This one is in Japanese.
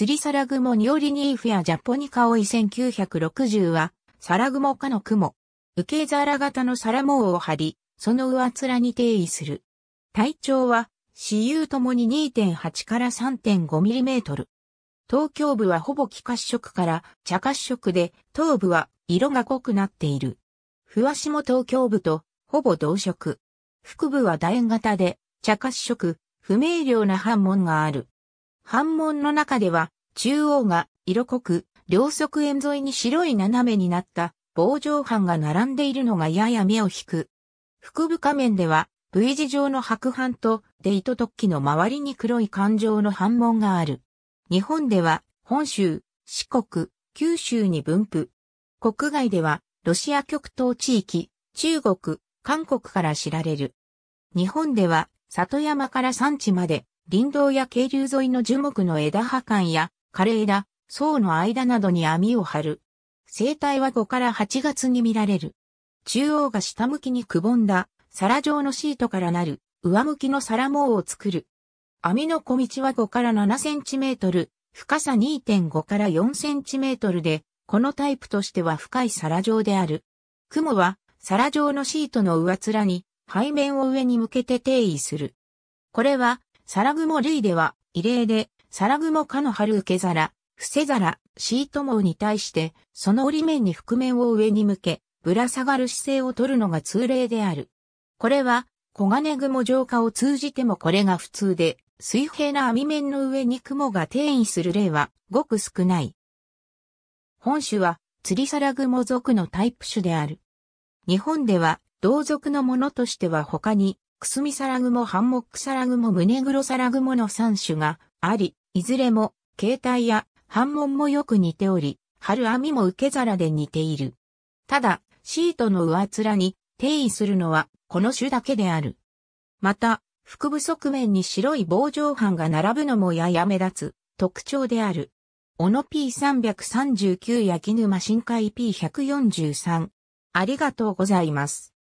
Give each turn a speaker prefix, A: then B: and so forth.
A: 釣りサラグモニオリニーフやジャポニカオイ1960は、サラグモ科の雲。受け皿型のサラモウを張り、その上面に定位する。体長は、私有ともに2.8から3 5トル。東京部はほぼ気褐色から茶褐色で、頭部は色が濃くなっている。ふわしも東京部とほぼ同色。腹部は楕円型で、茶褐色、不明瞭な斑紋がある。反門の中では、中央が色濃く、両側円沿いに白い斜めになった棒状斑が並んでいるのがやや目を引く。腹部仮面では V 字状の白斑とデイト突起の周りに黒い環状の反紋がある。日本では本州、四国、九州に分布。国外ではロシア極東地域、中国、韓国から知られる。日本では里山から山地まで林道や渓流沿いの樹木の枝葉間や枯れ枝、層の間などに網を張る。生態は5から8月に見られる。中央が下向きにくぼんだ皿状のシートからなる上向きの皿網を作る。網の小道は5から7センチメートル、深さ2.5から4センチメートルで、このタイプとしては深い皿状である。雲は皿状のシートの上面に背面を上に向けて定位する。これはサラグモ類では、異例で、サラグモ科の春受け皿、伏せ皿、シート網に対して、その折り面に覆面を上に向け、ぶら下がる姿勢を取るのが通例である。これは、小金雲浄化を通じてもこれが普通で、水平な網面の上に雲が転移する例は、ごく少ない。本種は、釣りサラグモ属のタイプ種である。日本では、同族のものとしては他に、クスミサラグモ、ハンモックサラグモ、ムネグロサラグモの3種があり、いずれも形態や反紋もよく似ており、春網も受け皿で似ている。ただ、シートの上面に定位するのはこの種だけである。また、腹部側面に白い棒状斑が並ぶのもやや目立つ特徴である。オノ P339 焼き沼深海 P143。ありがとうございます。